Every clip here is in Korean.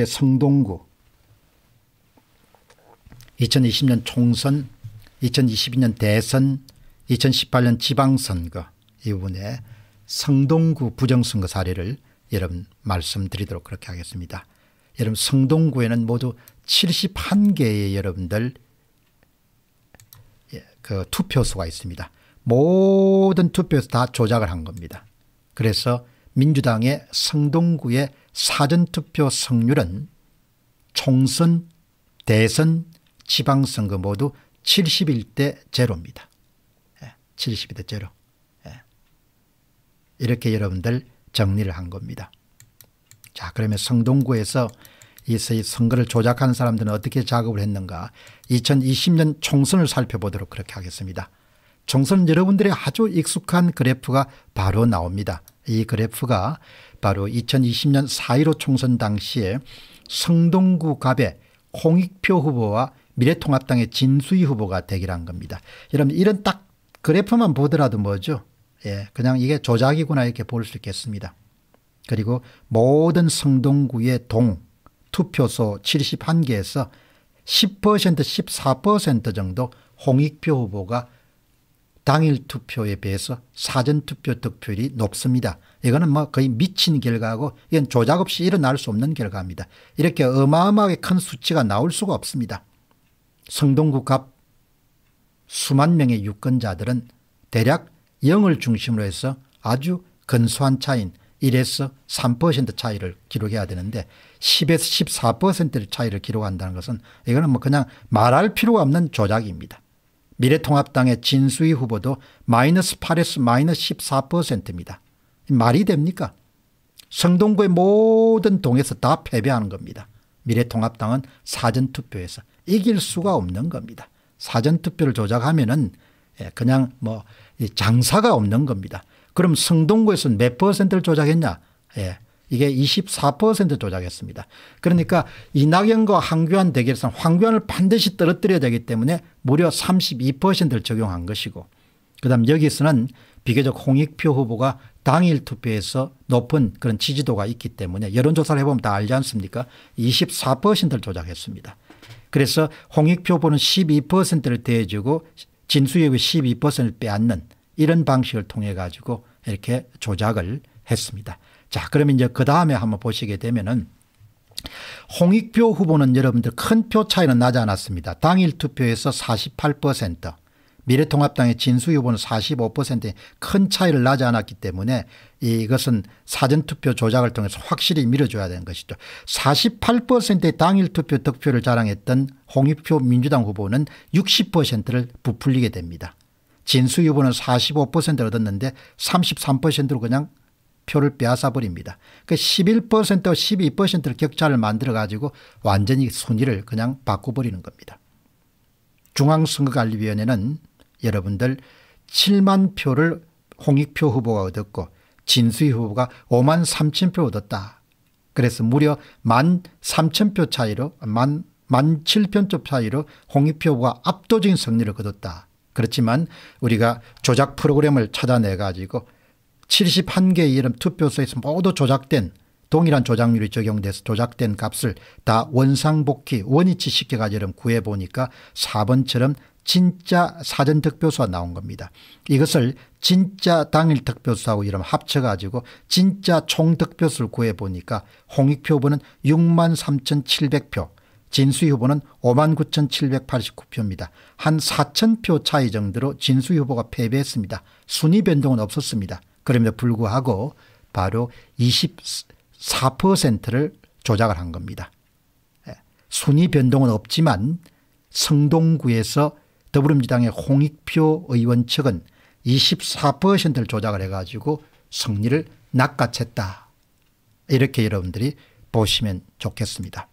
예, 성동구 2020년 총선 2022년 대선 2018년 지방선거 이 부분에 성동구 부정선거 사례를 여러분 말씀드리도록 그렇게 하겠습니다. 여러분 성동구에는 모두 71개의 여러분들 예, 그 투표소가 있습니다. 모든 투표에다 조작을 한 겁니다. 그래서 민주당의 성동구에 사전투표 성률은 총선, 대선, 지방선거 모두 71대 제로입니다. 72대 예, 제로. 예. 이렇게 여러분들 정리를 한 겁니다. 자 그러면 성동구에서 이 선거를 조작한 사람들은 어떻게 작업을 했는가 2020년 총선을 살펴보도록 그렇게 하겠습니다. 총선은 여러분들의 아주 익숙한 그래프가 바로 나옵니다. 이 그래프가 바로 2020년 4.15 총선 당시에 성동구 갑의 홍익표 후보와 미래통합당의 진수희 후보가 대결한 겁니다. 여러분 이런 딱 그래프만 보더라도 뭐죠? 예, 그냥 이게 조작이구나 이렇게 볼 수 있겠습니다. 그리고 모든 성동구의 동 투표소 71개에서 10% 14% 정도 홍익표 후보가 당일 투표에 비해서 사전투표 득표율이 높습니다. 이거는 뭐 거의 미친 결과고 이건 조작 없이 일어날 수 없는 결과입니다. 이렇게 어마어마하게 큰 수치가 나올 수가 없습니다. 성동구 갑 수만 명의 유권자들은 대략 0을 중심으로 해서 아주 근소한 차인 1에서 3% 차이를 기록해야 되는데 10에서 14%의 차이를 기록한다는 것은 이거는 뭐 그냥 말할 필요가 없는 조작입니다. 미래통합당의 진수희 후보도 마이너스 8에서 마이너스 14%입니다. 말이 됩니까? 성동구의 모든 동에서 다 패배하는 겁니다. 미래통합당은 사전투표에서 이길 수가 없는 겁니다. 사전투표를 조작하면 은 예, 그냥 뭐 장사가 없는 겁니다. 그럼 성동구에서는 몇 퍼센트를 조작했냐? 예, 이게 24% 조작했습니다. 그러니까 이낙연과 황교안 대결선 황교안을 반드시 떨어뜨려야 되기 때문에 무려 32%를 적용한 것이고 그다음 여기서는 비교적 홍익표 후보가 당일 투표에서 높은 그런 지지도가 있기 때문에 여론조사를 해보면 다 알지 않습니까 24%를 조작했습니다. 그래서 홍익표 후보는 12%를 대해주고 진수협의 12%를 빼앗는 이런 방식을 통해 가지고 이렇게 조작을 했습니다. 자, 그러면 이제 그 다음에 한번 보시게 되면은 홍익표 후보는 여러분들 큰 표 차이는 나지 않았습니다. 당일 투표에서 48% 미래통합당의 진수 후보는 4 5 큰 차이를 나지 않았기 때문에 이것은 사전투표 조작을 통해서 확실히 밀어줘야 되는 것이죠. 48%의 당일 투표 득표를 자랑했던 홍익표 민주당 후보는 60%를 부풀리게 됩니다. 진수 후보는 45%를 얻었는데 33%로 그냥 표를 빼앗아 버립니다. 그 11%와 12%를 격차를 만들어 가지고 완전히 순위를 그냥 바꿔버리는 겁니다. 중앙선거관리위원회는 여러분들 7만 표를 홍익표 후보가 얻었고 진수희 후보가 5만 3천 표 얻었다. 그래서 무려 1만 3천 표 차이로 1만, 만 7천 표 차이로 홍익표 후보가 압도적인 승리를 거뒀다. 그렇지만 우리가 조작 프로그램을 찾아내 가지고 71개의 이름 투표소에서 모두 조작된 동일한 조작률이 적용돼서 조작된 값을 다 원상복귀 원위치 시켜가지고 구해보니까 4번처럼 진짜 사전 득표수가 나온 겁니다. 이것을 진짜 당일 득표수하고 이름 합쳐가지고 진짜 총 득표수를 구해보니까 홍익표 후보는 6만 3,700표 진수 후보는 59,789표입니다. 한 4,000표 차이 정도로 진수 후보가 패배했습니다. 순위 변동은 없었습니다. 그럼에도 불구하고 바로 24%를 조작을 한 겁니다. 예. 순위 변동은 없지만 성동구에서 더불어민주당의 홍익표 의원 측은 24%를 조작을 해가지고 성리를 낚아챘다. 이렇게 여러분들이 보시면 좋겠습니다.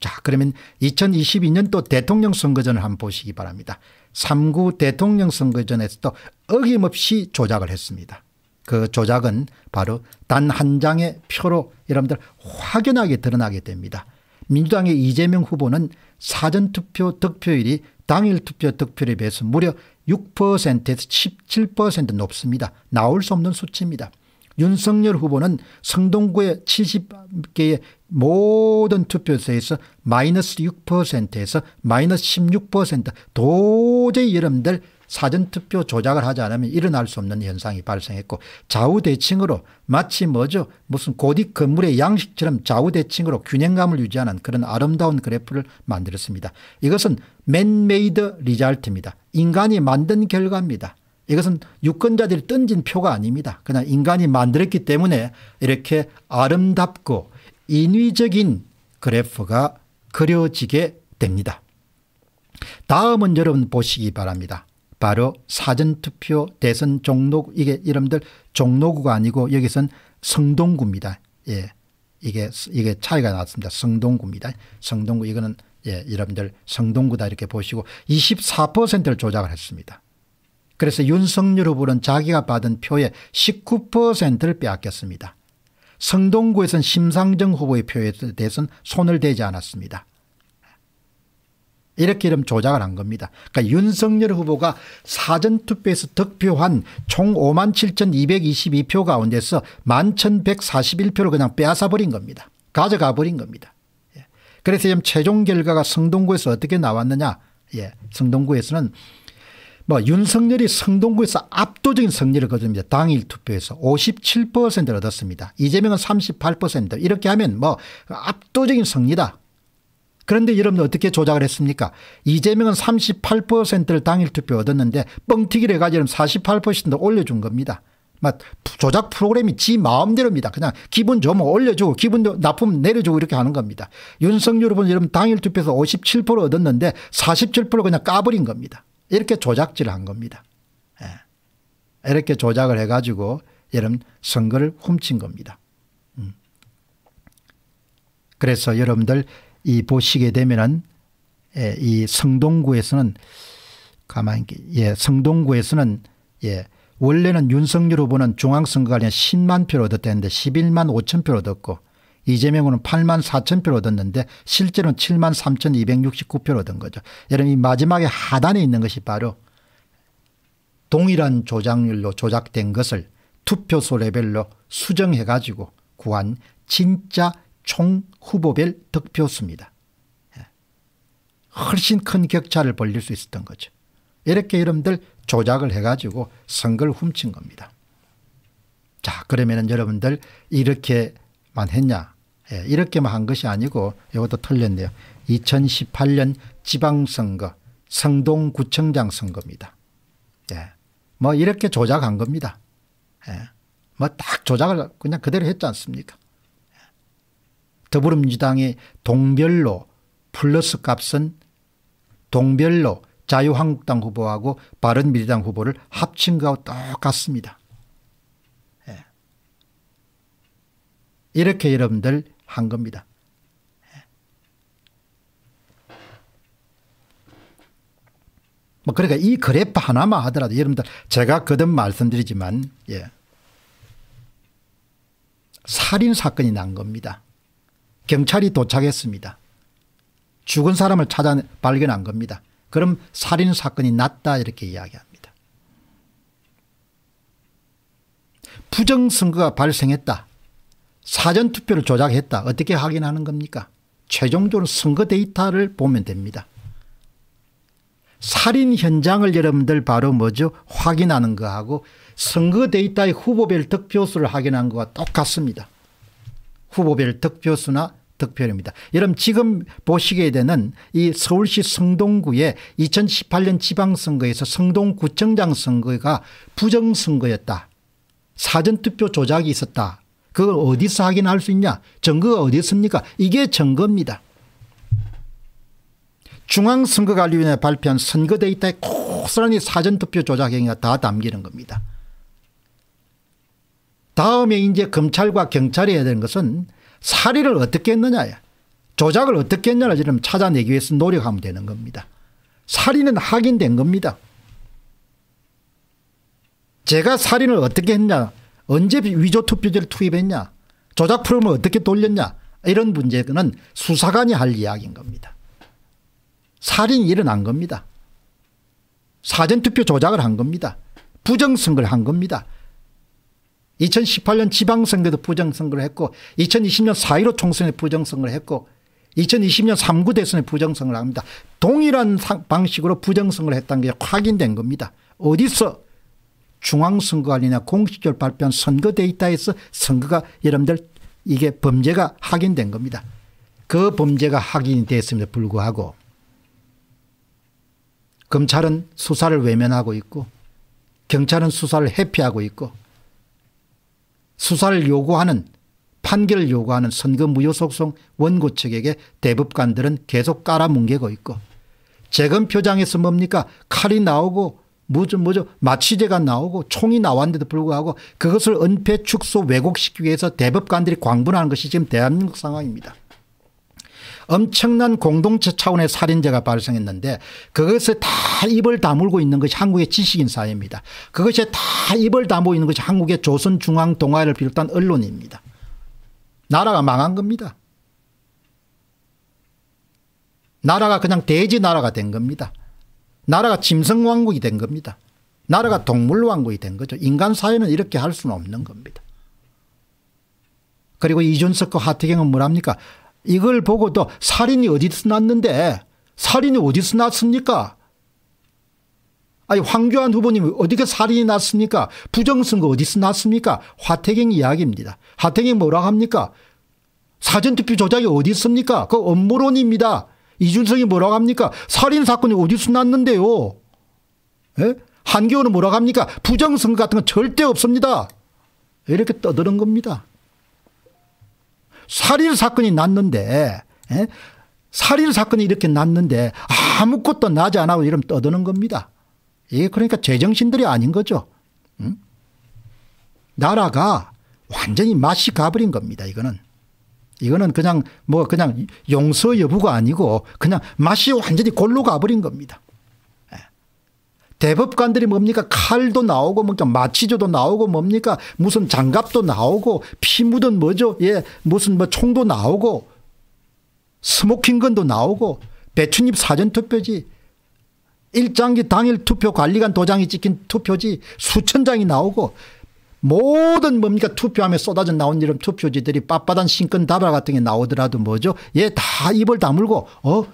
자 그러면 2022년도 대통령 선거전을 한번 보시기 바랍니다. 3구 대통령 선거전에서도 어김없이 조작을 했습니다. 그 조작은 바로 단 한 장의 표로 여러분들 확연하게 드러나게 됩니다. 민주당의 이재명 후보는 사전투표 득표율이 당일 투표 득표율에 비해서 무려 6%에서 17% 높습니다. 나올 수 없는 수치입니다. 윤석열 후보는 성동구의 70개의 모든 투표소에서 마이너스 6%에서 마이너스 16% 도저히 여러분들 사전투표 조작을 하지 않으면 일어날 수 없는 현상이 발생했고 좌우대칭으로 마치 뭐죠 무슨 고딕 건물의 양식처럼 좌우대칭으로 균형감을 유지하는 그런 아름다운 그래프를 만들었습니다. 이것은 맨메이드 리잘트입니다. 인간이 만든 결과입니다. 이것은 유권자들이 던진 표가 아닙니다. 그냥 인간이 만들었기 때문에 이렇게 아름답고 인위적인 그래프가 그려지게 됩니다. 다음은 여러분 보시기 바랍니다. 바로 사전투표 대선 종로구 이게 이름들 종로구가 아니고 여기선 성동구입니다. 예. 이게 이게 차이가 났습니다. 성동구입니다. 성동구 이거는 예, 여러분들 성동구다 이렇게 보시고 24%를 조작을 했습니다. 그래서 윤석열 후보는 자기가 받은 표의 19%를 빼앗겼습니다. 성동구에선 심상정 후보의 표에 대해서는 손을 대지 않았습니다. 이렇게 이름 조작을 한 겁니다. 그러니까 윤석열 후보가 사전투표에서 득표한 총 5만 7,222표 가운데서 1만 1,141표를 그냥 빼앗아버린 겁니다. 가져가버린 겁니다. 예. 그래서 지금 최종 결과가 성동구에서 어떻게 나왔느냐. 예. 성동구에서는 뭐 윤석열이 성동구에서 압도적인 승리를 거둡니다. 당일 투표에서 57%를 얻었습니다. 이재명은 38% 이렇게 하면 뭐 압도적인 승리다. 그런데 여러분 들 어떻게 조작을 했습니까? 이재명은 38%를 당일 투표 얻었는데 뻥튀기를 해가지고 48%를 올려준 겁니다. 조작 프로그램이 지 마음대로입니다. 그냥 기분 좀 올려주고 기분 나쁨 내려주고 이렇게 하는 겁니다. 윤석열 후보는 여러분 당일 투표에서 57% 얻었는데 47% 그냥 까버린 겁니다. 이렇게 조작질을 한 겁니다. 예. 이렇게 조작을 해가지고 여러분 선거를 훔친 겁니다. 음. 그래서 여러분들 이 보시게 되면은 예, 이 성동구에서는 가만히 예, 성동구에서는 예, 원래는 윤석열 후보는 중앙선거 관련 10만 표를 얻었다는데 11만 5천 표를 얻었고 이재명 후 8만 4천 표를 얻었는데 실제로는 7만 3,269표를 얻은 거죠. 여러분 이 마지막에 하단에 있는 것이 바로 동일한 조작률로 조작된 것을 투표소 레벨로 수정해 가지고 구한 진짜 총 후보별 득표수입니다. 예. 훨씬 큰 격차를 벌릴 수 있었던 거죠. 이렇게 여러분들 조작을 해가지고 선거를 훔친 겁니다. 자 그러면 여러분들 이렇게만 했냐 예, 이렇게만 한 것이 아니고 이것도 틀렸네요. 2018년 지방선거 성동구청장 선거입니다. 예, 뭐 이렇게 조작한 겁니다. 예, 뭐딱 조작을 그냥 그대로 했지 않습니까 더불어민주당의 동별로 플러스 값은 동별로 자유한국당 후보하고 바른미래당 후보를 합친 것과 똑같습니다. 예. 이렇게 여러분들 한 겁니다. 예. 뭐 그러니까 이 그래프 하나만 하더라도 여러분들 제가 거듭 말씀드리지만 예. 살인 사건이 난 겁니다. 경찰이 도착했습니다. 죽은 사람을 찾아 발견한 겁니다. 그럼 살인 사건이 났다 이렇게 이야기합니다. 부정 선거가 발생했다. 사전 투표를 조작했다. 어떻게 확인하는 겁니까? 최종적으로 선거 데이터를 보면 됩니다. 살인 현장을 여러분들 바로 뭐죠? 확인하는 거하고 선거 데이터의 후보별 득표수를 확인한 거와 똑같습니다. 후보별 득표수나 득표율입니다. 여러분 지금 보시게 되는 이 서울시 성동구의 2018년 지방선거에서 성동구청장 선거가 부정선거였다. 사전투표 조작이 있었다. 그걸 어디서 확인할 수 있냐 증거가 어디 있습니까 이게 증거입니다. 중앙선거관리위원회 발표한 선거 데이터에 고스란히 사전투표 조작 행위가 다 담기는 겁니다. 다음에 이제 검찰과 경찰이 해야 되는 것은 사리를 어떻게 했느냐야. 조작을 어떻게 했냐를 지금 찾아내기 위해서 노력하면 되는 겁니다. 살인은 확인된 겁니다. 제가 살인을 어떻게 했냐 언제 위조 투표제를 투입했냐 조작 프로그램을 어떻게 돌렸냐 이런 문제는 수사관이 할 이야기인 겁니다. 살인이 일어난 겁니다. 사전투표 조작을 한 겁니다. 부정선거를 한 겁니다. 2018년 지방선거도 부정선거를 했고 2020년 4.15 총선에 부정선거를 했고 2020년 3구 대선에 부정선거를 합니다. 동일한 방식으로 부정선거를 했다는 게 확인된 겁니다. 어디서 중앙선거관리나 공식적으로 발표한 선거 데이터에서 선거가 여러분들 이게 범죄가 확인된 겁니다. 그 범죄가 확인이 됐음에도 불구하고 검찰은 수사를 외면하고 있고 경찰은 수사를 회피하고 있고 수사를 요구하는 판결을 요구하는 선거 무효소송 원고 측에게 대법관들은 계속 깔아뭉개고 있고 재검 표장에서 뭡니까 칼이 나오고 뭐죠 뭐죠 마취제가 나오고 총이 나왔는데도 불구하고 그것을 은폐 축소 왜곡시키기 위해서 대법관들이 광분하는 것이 지금 대한민국 상황입니다. 엄청난 공동체 차원의 살인죄가 발생했는데 그것에 다 입을 다물고 있는 것이 한국의 지식인 사회입니다. 그것에 다 입을 다물고 있는 것이 한국의 조선중앙 동아를 비롯한 언론입니다. 나라가 망한 겁니다. 나라가 그냥 대지 나라가 된 겁니다. 나라가 짐승왕국이 된 겁니다. 나라가 동물왕국이 된 거죠. 인간 사회는 이렇게 할 수는 없는 겁니다. 그리고 이준석과 하태경은 뭐랍니까? 이걸 보고 또 살인이 어디서 났는데 살인이 어디서 났습니까? 아니 황교안 후보님 어떻게 살인이 났습니까? 부정선거 어디서 났습니까? 화태경 이야기입니다. 화태경 뭐라 합니까? 사전투표 조작이 어디 있습니까? 그 업무론입니다. 이준석이 뭐라고 합니까? 살인사건이 어디서 났는데요. 에? 예? 한겨울은 뭐라고 합니까? 부정선거 같은 건 절대 없습니다. 이렇게 떠드는 겁니다. 살인 사건이 났는데 에? 예? 살인 사건이 이렇게 났는데 아무것도 나지 않아고 이러면 떠드는 겁니다. 이 예, 그러니까 제정신들이 아닌 거죠. 응? 나라가 완전히 맛이 가버린 겁니다. 이거는. 이거는 그냥 뭐 그냥 용서 여부가 아니고 그냥 맛이 완전히 골로 가버린 겁니다. 대법관들이 뭡니까 칼도 나오고 뭡니까 뭐 마취조도 나오고 뭡니까 무슨 장갑도 나오고 피 묻은 뭐죠 예 무슨 뭐 총도 나오고 스모킹건도 나오고 배춧잎 사전투표지 일장기 당일 투표 관리관 도장이 찍힌 투표지 수천 장이 나오고 모든 뭡니까 투표함에 쏟아져 나온 이런 투표지들이 빳빳한 신권 다발 같은 게 나오더라도 뭐죠? 얘다 예, 입을 다물고 어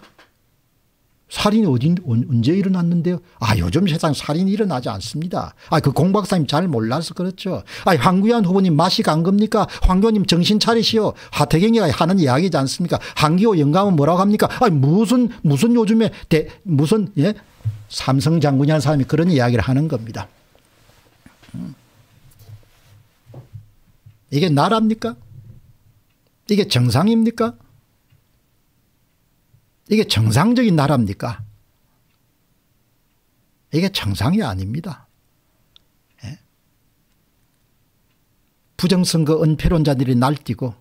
살인이 어디, 언제 일어났는데요? 아, 요즘 세상 살인이 일어나지 않습니다. 아, 그 공박사님 잘 몰라서 그렇죠. 아, 황구현 후보님 맛이 간 겁니까? 황교님 정신 차리시오. 하태경이가 하는 이야기지 않습니까? 한기호 영감은 뭐라고 합니까? 아, 무슨, 무슨 요즘에 대, 무슨, 예? 삼성 장군이라는 사람이 그런 이야기를 하는 겁니다. 음. 이게 나라입니까? 이게 정상입니까? 이게 정상적인 나라입니까? 이게 정상이 아닙니다. 예? 부정선거 은폐론자들이 날뛰고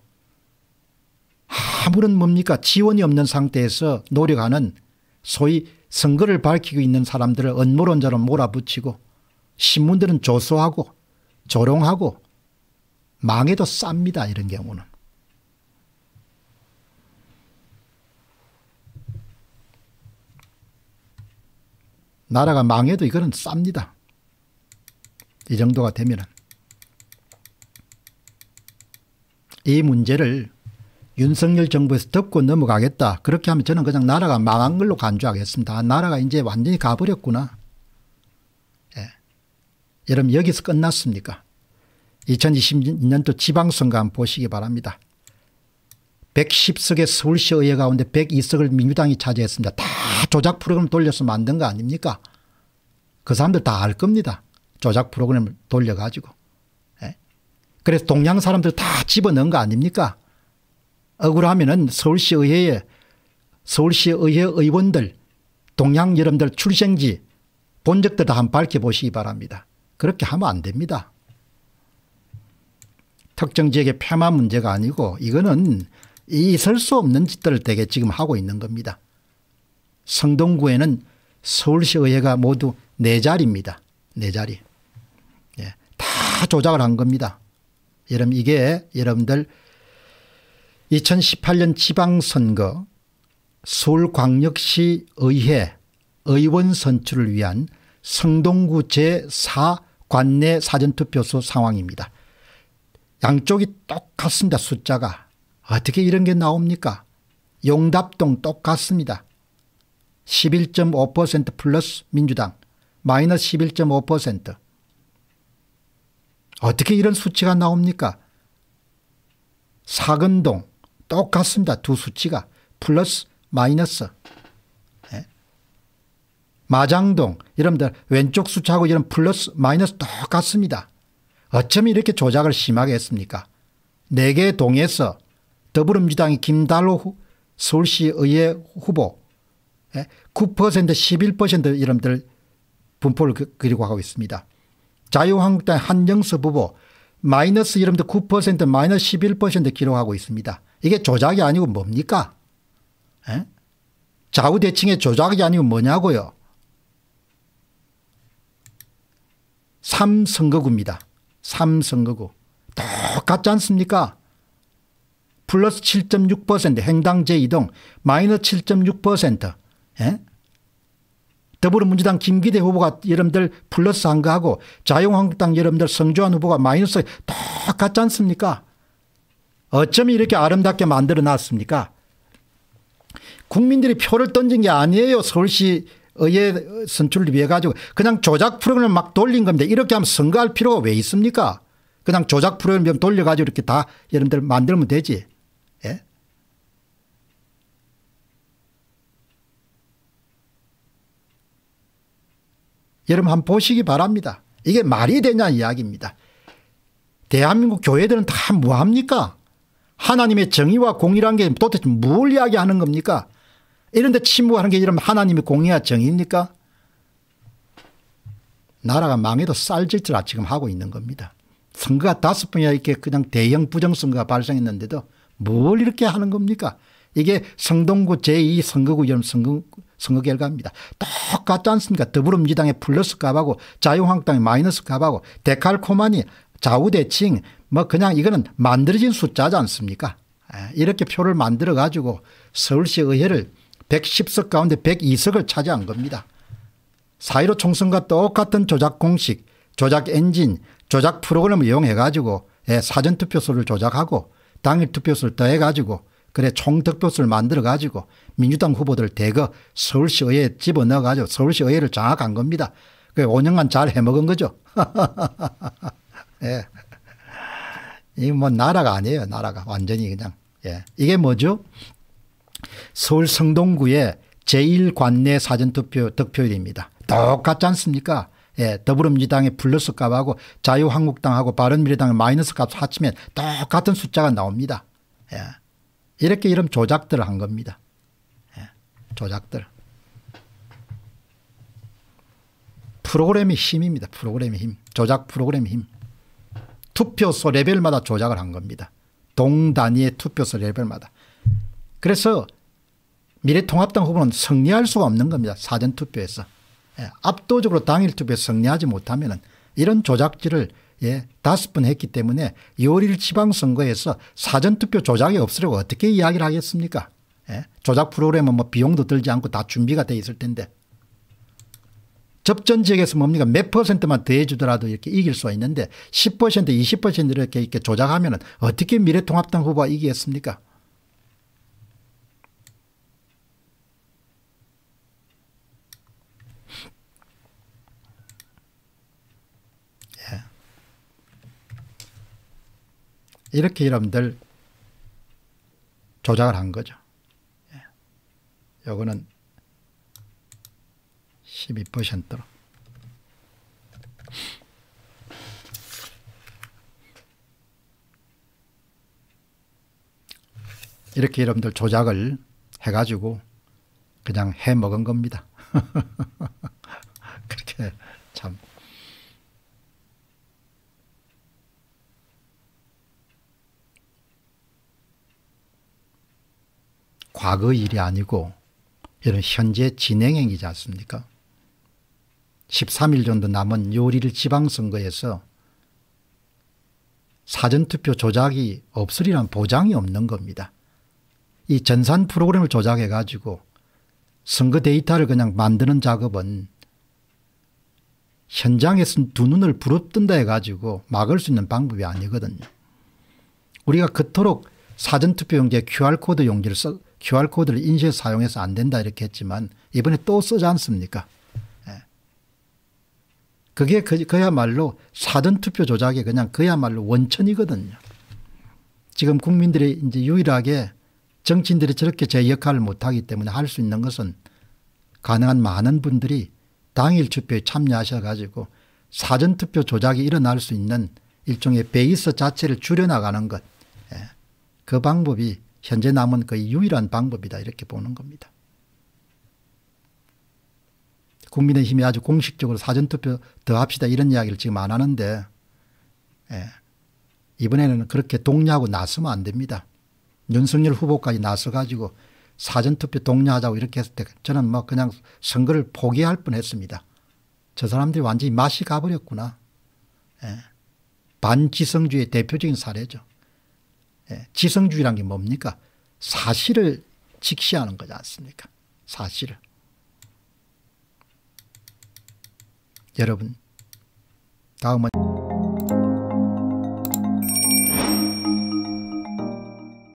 아무런 뭡니까 지원이 없는 상태에서 노력하는 소위 선거를 밝히고 있는 사람들을 언모론자로 몰아붙이고 신문들은 조소하고 조롱하고 망해도 쌉니다 이런 경우는. 나라가 망해도 이거는 쌉니다. 이 정도가 되면은. 이 문제를 윤석열 정부에서 덮고 넘어가겠다. 그렇게 하면 저는 그냥 나라가 망한 걸로 간주하겠습니다. 아, 나라가 이제 완전히 가버렸구나. 예. 여러분 여기서 끝났습니까? 2022년도 지방선거 한번 보시기 바랍니다. 110석의 서울시의회 가운데 102석을 민주당이 차지했습니다. 다 조작 프로그램 돌려서 만든 거 아닙니까? 그 사람들 다 알 겁니다. 조작 프로그램을 돌려가지고. 예? 그래서 동양 사람들 다 집어넣은 거 아닙니까? 억울하면은 서울시의회에 서울시의회 의원들 동양 여러분들 출생지 본적들 다 한번 밝혀보시기 바랍니다. 그렇게 하면 안 됩니다. 특정 지역의 폄하 문제가 아니고 이거는 있을 수 없는 짓들을 되게 지금 하고 있는 겁니다. 성동구에는 서울시 의회가 모두 네 자리입니다. 네 자리. 예. 다 조작을 한 겁니다. 여러분 이게 여러분들 2018년 지방선거 서울광역시 의회 의원 선출을 위한 성동구 제4 관내 사전투표소 상황입니다. 양쪽이 똑같습니다. 숫자가. 어떻게 이런 게 나옵니까? 용답동 똑같습니다. 11.5% 플러스 민주당 마이너스 11.5% 어떻게 이런 수치가 나옵니까? 사근동 똑같습니다. 두 수치가 플러스 마이너스 예? 마장동 여러분들 왼쪽 수치하고 이런 플러스 마이너스 똑같습니다. 어쩜 이렇게 조작을 심하게 했습니까? 4개 동에서 더불어민주당이김달호 서울시의회 후보 9% 예? 11% 이름들 분포를 그, 그리고 하고 있습니다. 자유한국당 한영수 부부 마이너스 이름들 9% 마이너스 11% 기록하고 있습니다. 이게 조작이 아니고 뭡니까? 에? 예? 좌우대칭의 조작이 아니고 뭐냐고요. 3선거구입니다. 3선거구. 똑같지 않습니까? 플러스 7.6% 행당 제2동 마이너스 7.6% 예? 더불어민주당 김기대 후보가 여러분들 플러스 한 거하고 자유한국당 여러분들 성조한 후보가 마이너스 똑같지 않습니까? 어쩜 이렇게 아름답게 만들어 놨습니까? 국민들이 표를 던진 게 아니에요. 서울시 의회 선출을 위해 가지고 그냥 조작 프로그램을 막 돌린 겁니다. 이렇게 하면 선거할 필요가 왜 있습니까? 그냥 조작 프로그램 돌려가지고 이렇게 다 여러분들 만들면 되지. 여러분 한번 보시기 바랍니다. 이게 말이 되냐 이야기입니다. 대한민국 교회들은 다 뭐합니까? 하나님의 정의와 공의란 게 도대체 뭘 이야기하는 겁니까? 이런데 침묵하는 게 이러면 하나님의 공의와 정의입니까? 나라가 망해도 쌀질질 지금 하고 있는 겁니다. 선거가 다섯 번이나 이렇게 그냥 대형 부정선거가 발생했는데도 뭘 이렇게 하는 겁니까? 이게 성동구 제2선거구처럼 선거, 선거 결과입니다. 똑같지 않습니까? 더불어민주당의 플러스 값하고 자유한국당의 마이너스 값하고 데칼코마니 좌우대칭 뭐 그냥 이거는 만들어진 숫자지 않습니까? 아, 이렇게 표를 만들어 가지고 서울시 의회를 110석 가운데 102석을 차지한 겁니다. 4.15 총선과 똑같은 조작 공식, 조작 엔진, 조작 프로그램을 이용해 가지고 예, 사전투표소를 조작하고 당일 투표수를 더해 가지고 그래 총득표수를 만들어 가지고 민주당 후보들 대거 서울시의회에 집어넣어 가지고 서울시의회를 장악한 겁니다. 그 5년간 잘 해먹은 거죠. 예. 이 뭐 나라가 아니에요. 나라가 완전히 그냥. 예. 이게 뭐죠? 서울 성동구의 제1관내 사전투표 득표율입니다. 똑같지 않습니까? 예, 더불어민주당의 플러스 값하고 자유한국당하고 바른미래당의 마이너스 값 합치면 똑같은 숫자가 나옵니다. 예. 이렇게 이런 조작들을 한 겁니다. 예, 조작들. 프로그램의 힘입니다. 프로그램의 힘. 조작 프로그램의 힘. 투표소 레벨마다 조작을 한 겁니다. 동 단위의 투표소 레벨마다. 그래서 미래통합당 후보는 승리할 수가 없는 겁니다. 사전투표에서. 예, 압도적으로 당일 투표에 승리하지 못하면 이런 조작질을 예, 다섯 번 했기 때문에 요월 1일 지방선거에서 사전투표 조작이 없으려고 어떻게 이야기를 하겠습니까? 예, 조작 프로그램은 뭐 비용도 들지 않고 다 준비가 돼 있을 텐데 접전 지역에서 뭡니까 몇 퍼센트만 더해주더라도 이렇게 이길 수가 있는데 10% 20% 이렇게 이렇게 조작하면 어떻게 미래통합당 후보가 이기겠습니까? 이렇게 여러분들 조작을 한 거죠. 예. 요거는 12%로. 이렇게 여러분들 조작을 해가지고 그냥 해 먹은 겁니다. 그렇게 과거 일이 아니고 이런 현재 진행행이지 않습니까? 13일 정도 남은 요리를 지방선거에서 사전투표 조작이 없으리란 보장이 없는 겁니다. 이 전산 프로그램을 조작해 가지고 선거 데이터를 그냥 만드는 작업은 현장에서 두 눈을 부릅뜬다 해가지고 막을 수 있는 방법이 아니거든요. 우리가 그토록 사전투표용지에 QR코드 용지를 써, QR코드를 인쇄 사용해서 안 된다 이렇게 했지만 이번에 또 쓰지 않습니까? 예. 그게 그, 야말로 사전투표 조작의 그냥 그야말로 원천이거든요. 지금 국민들이 이제 유일하게 정치인들이 저렇게 제 역할을 못하기 때문에 할 수 있는 것은 가능한 많은 분들이 당일 투표에 참여하셔가지고 사전투표 조작이 일어날 수 있는 일종의 베이스 자체를 줄여나가는 것. 예. 그 방법이 현재 남은 거의 유일한 방법이다 이렇게 보는 겁니다. 국민의힘이 아주 공식적으로 사전투표 더 합시다 이런 이야기를 지금 안 하는데 예. 이번에는 그렇게 독려하고 나서면 안 됩니다. 윤석열 후보까지 나서가지고 사전투표 독려하자고 이렇게 했을 때 저는 뭐 그냥 선거를 포기할 뻔했습니다. 저 사람들이 완전히 맛이 가버렸구나. 예. 반지성주의 대표적인 사례죠. 예, 지성주의란 게 뭡니까? 사실을 직시하는 거지 않습니까? 사실을. 여러분, 다음은